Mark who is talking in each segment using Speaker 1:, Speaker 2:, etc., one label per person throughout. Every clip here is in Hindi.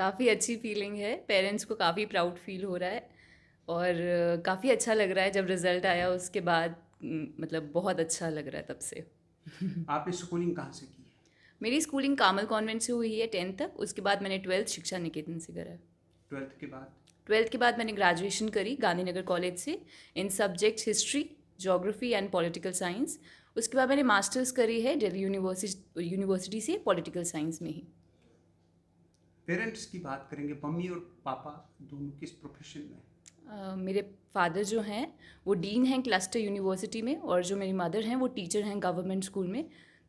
Speaker 1: काफ़ी अच्छी फीलिंग है पेरेंट्स को काफ़ी प्राउड फील हो रहा है और काफ़ी अच्छा लग रहा है जब रिज़ल्ट आया उसके बाद मतलब बहुत अच्छा लग रहा है तब से
Speaker 2: आपने स्कूलिंग कहाँ से की
Speaker 1: है मेरी स्कूलिंग कामल कॉन्वेंट से हुई है टेंथ तक उसके बाद मैंने ट्वेल्थ शिक्षा निकेतन से करा है
Speaker 2: ट्वेल्थ के बाद
Speaker 1: ट्वेल्थ के बाद मैंने ग्रेजुएशन करी गांधीनगर कॉलेज से in subjects history geography and political science उसके बाद मैंने मास्टर्स करी है दिल्ली यूनिवर्सिटी यूनिवर्सिटी से पॉलिटिकल साइंस में ही
Speaker 2: पेरेंट्स की बात करेंगे मम्मी और पापा दोनों किस प्रोफेशन में
Speaker 1: Uh, मेरे फादर जो हैं वो डीन हैं क्लस्टर यूनिवर्सिटी में और जो मेरी मदर हैं वो टीचर हैं गवर्नमेंट स्कूल में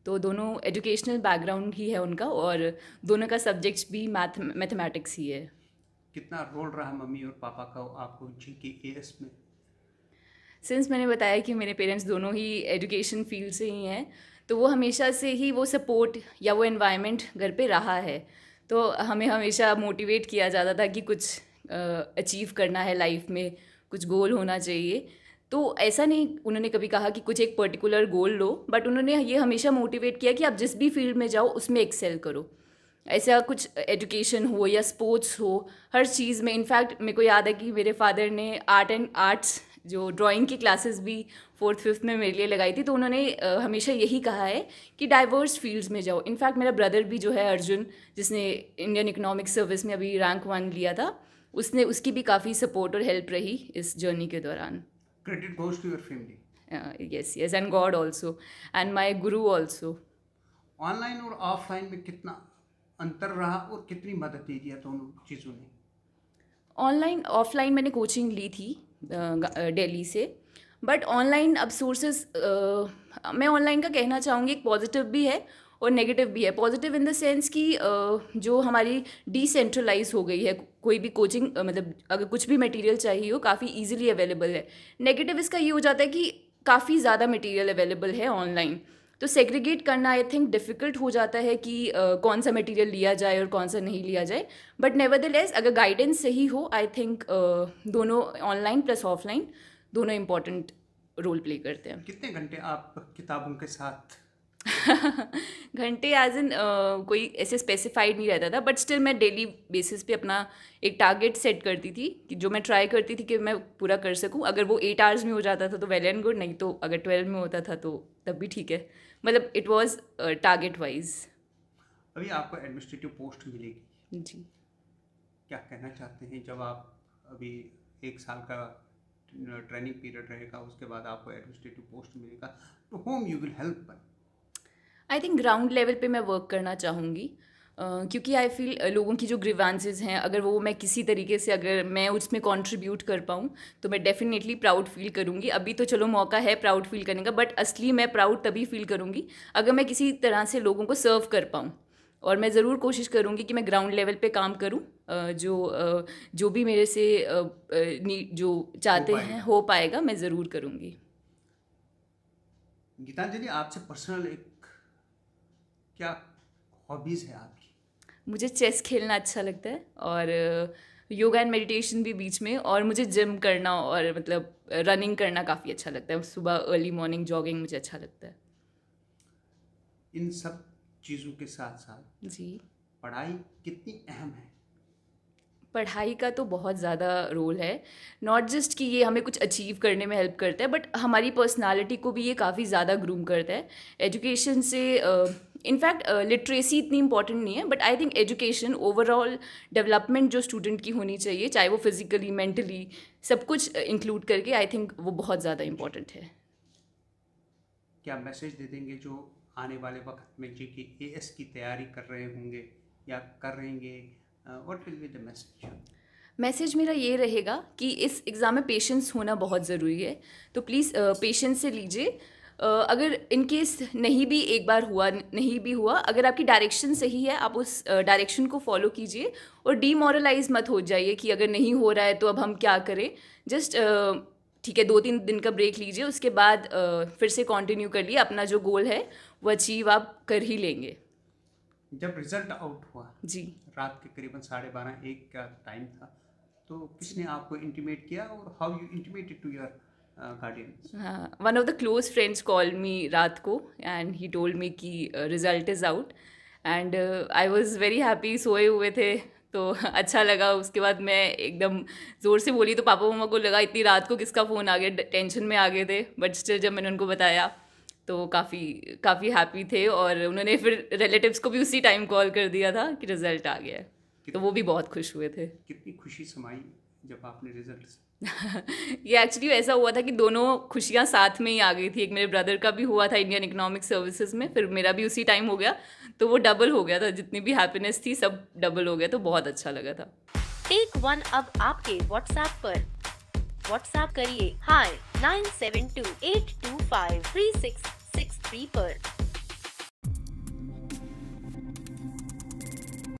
Speaker 1: तो दोनों एजुकेशनल बैकग्राउंड ही है उनका और दोनों का सब्जेक्ट्स भी मैथ
Speaker 2: मैथमेटिक्स ही है कितना रोल रहा मम्मी और पापा का आपको जी के एस में
Speaker 1: सिंस मैंने बताया कि मेरे पेरेंट्स दोनों ही एजुकेशन फील्ड से ही हैं तो वो हमेशा से ही वो सपोर्ट या वो एनवायरनमेंट घर पे रहा है तो हमें हमेशा मोटिवेट किया जाता था कि कुछ अचीव करना है लाइफ में कुछ गोल होना चाहिए तो ऐसा नहीं उन्होंने कभी कहा कि कुछ एक पर्टिकुलर गोल लो बट उन्होंने ये हमेशा मोटिवेट किया कि आप जिस भी फील्ड में जाओ उसमें एक्सेल करो ऐसा कुछ एजुकेशन हो या स्पोर्ट्स हो हर चीज़ में इनफैक्ट मेरे को याद है कि मेरे फादर ने आर्ट एंड आर्ट्स जो ड्राइंग की क्लासेस भी फोर्थ फिफ्थ में मेरे लिए लगाई थी तो उन्होंने हमेशा यही कहा है कि डाइवर्स फील्ड्स में जाओ इनफैक्ट मेरा ब्रदर भी जो है अर्जुन जिसने इंडियन इकोनॉमिक सर्विस में अभी रैंक वन लिया था उसने उसकी भी काफ़ी सपोर्ट और हेल्प रही इस जर्नी के दौरान
Speaker 2: credit goes to your
Speaker 1: family yes yes and god also and my guru
Speaker 2: also online और ऑफलाइन में कितना अंतर रहा और कितनी मदद दे दिया दोनों चीज़ों ने
Speaker 1: ऑनलाइन ऑफलाइन मैंने कोचिंग ली थी दिल्ली से बट ऑनलाइन अब सोर्सेज मैं ऑनलाइन का कहना चाहूँगी एक पॉजिटिव भी है और नेगेटिव भी है पॉजिटिव इन द सेंस कि जो हमारी डिसेंट्रलाइज हो गई है कोई भी कोचिंग मतलब अगर कुछ भी मटेरियल चाहिए हो काफ़ी इजीली अवेलेबल है नेगेटिव इसका ये हो जाता है कि काफ़ी ज़्यादा मटेरियल अवेलेबल है ऑनलाइन तो सेग्रीगेट करना आई थिंक डिफ़िकल्ट हो जाता है कि uh, कौन सा मटेरियल लिया जाए और कौन सा नहीं लिया जाए बट नेवर अगर गाइडेंस सही हो आई थिंक uh, दोनों ऑनलाइन प्लस ऑफलाइन
Speaker 2: दोनों इम्पॉर्टेंट रोल प्ले करते हैं कितने घंटे आप किताबों के साथ
Speaker 1: घंटे एज इन कोई ऐसे स्पेसिफाइड नहीं रहता था बट स्टिल मैं डेली बेसिस पे अपना एक टारगेट सेट करती थी कि जो मैं ट्राई करती थी कि मैं पूरा कर सकूं अगर वो एट आवर्स में हो जाता था तो वेल एंड गुड नहीं तो अगर ट्वेल्व में होता था तो तब भी ठीक है मतलब इट वॉज टारगेट वाइज
Speaker 2: अभी आपको एडमिनिस्ट्रेटिव पोस्ट मिलेगी जी क्या कहना चाहते हैं जब आप अभी एक साल का ट्रेनिंग पीरियड रहेगा उसके बाद आपको एडमिनिस्ट्रेटिव पोस्ट मिलेगा तो home you will help
Speaker 1: I think ground level पे मैं वर्क करना चाहूँगी क्योंकि आई फील लोगों की जो ग्रीवांसेज हैं अगर वो मैं किसी तरीके से अगर मैं उसमें कॉन्ट्रीब्यूट कर पाऊँ तो मैं डेफिनेटली प्राउड फील करूँगी अभी तो चलो मौका है प्राउड फील करने का बट असली मैं प्राउड तभी फील करूँगी अगर मैं किसी तरह से लोगों को सर्व कर पाऊँ और मैं ज़रूर कोशिश करूँगी कि मैं ग्राउंड लेवल पे काम करूँ जो जो भी मेरे से जो चाहते हैं हो
Speaker 2: पाएगा मैं ज़रूर करूँगी गीतांजलि आपसे पर्सनल एक क्या हॉबीज़ है आपकी
Speaker 1: मुझे चेस खेलना अच्छा लगता है और योगा एंड मेडिटेशन भी बीच में और मुझे जिम करना और मतलब रनिंग करना काफ़ी अच्छा लगता है सुबह अर्ली मॉर्निंग जॉगिंग मुझे अच्छा लगता है
Speaker 2: इन सब चीज़ों के साथ साथ जी पढ़ाई कितनी अहम है
Speaker 1: पढ़ाई का तो बहुत ज़्यादा रोल है नॉट जस्ट कि ये हमें कुछ अचीव करने में हेल्प करता है बट हमारी पर्सनालिटी को भी ये काफ़ी ज़्यादा ग्रूम करता है एजुकेशन से uh, इनफैक्ट लिटरेसी uh, इतनी इंपॉर्टेंट नहीं है but I think education overall development जो स्टूडेंट की होनी चाहिए चाहे वो फिजिकली मेंटली सब कुछ इंक्लूड uh, करके आई थिंक वो बहुत ज़्यादा इम्पॉर्टेंट है
Speaker 2: क्या मैसेज दे देंगे जो आने वाले वक्त में जी की ए एस की तैयारी कर रहे होंगे या कर रहेंगे will be the message
Speaker 1: message मेरा ये रहेगा कि इस एग्ज़ाम में पेशेंस होना बहुत ज़रूरी है तो प्लीज़ पेशेंस uh, से लीजिए अगर इन केस नहीं भी एक बार हुआ नहीं भी हुआ अगर आपकी डायरेक्शन सही है आप उस डायरेक्शन को फॉलो कीजिए और डीमोरलाइज मत हो जाइए कि अगर नहीं हो रहा है तो अब हम क्या करें जस्ट ठीक है दो तीन दिन का ब्रेक लीजिए उसके बाद फिर से कंटिन्यू लिए अपना जो गोल है वो अचीव आप कर ही लेंगे
Speaker 2: जब रिजल्ट आउट हुआ जी रात के करीबन साढ़े बारह एक का टाइम था तो किसने आपको इंटीमेट किया और how you intimated to your one
Speaker 1: of the close friends call me रात को एंड ही टोल्ड मी कि result is out and I was very happy सोए हुए थे तो अच्छा लगा उसके बाद मैं एकदम ज़ोर से बोली तो पापा मम्मा को लगा इतनी रात को किसका फ़ोन आ गया टेंशन में आ गए थे बट स्टिल जब मैंने उनको बताया तो काफ़ी काफ़ी हैप्पी थे और उन्होंने फिर रिलेटिव्स को भी उसी टाइम कॉल कर दिया था कि रिज़ल्ट आ गया है
Speaker 2: तो वो भी बहुत खुश हुए थे कितनी खुशी समाई जब आपने रिजल्ट
Speaker 1: ये एक्चुअली ऐसा हुआ था कि दोनों खुशियाँ साथ में ही आ गई थी एक मेरे ब्रदर का भी हुआ था इंडियन इकोनॉमिक सर्विसेज में फिर मेरा भी उसी टाइम हो गया तो वो डबल हो गया था जितनी भी हैप्पीनेस थी सब डबल हो गया तो बहुत अच्छा लगा था टेक वन अब आपके व्हाट्सएप पर व्हाट्सएप करिए hi nine seven two eight two five three six six three पर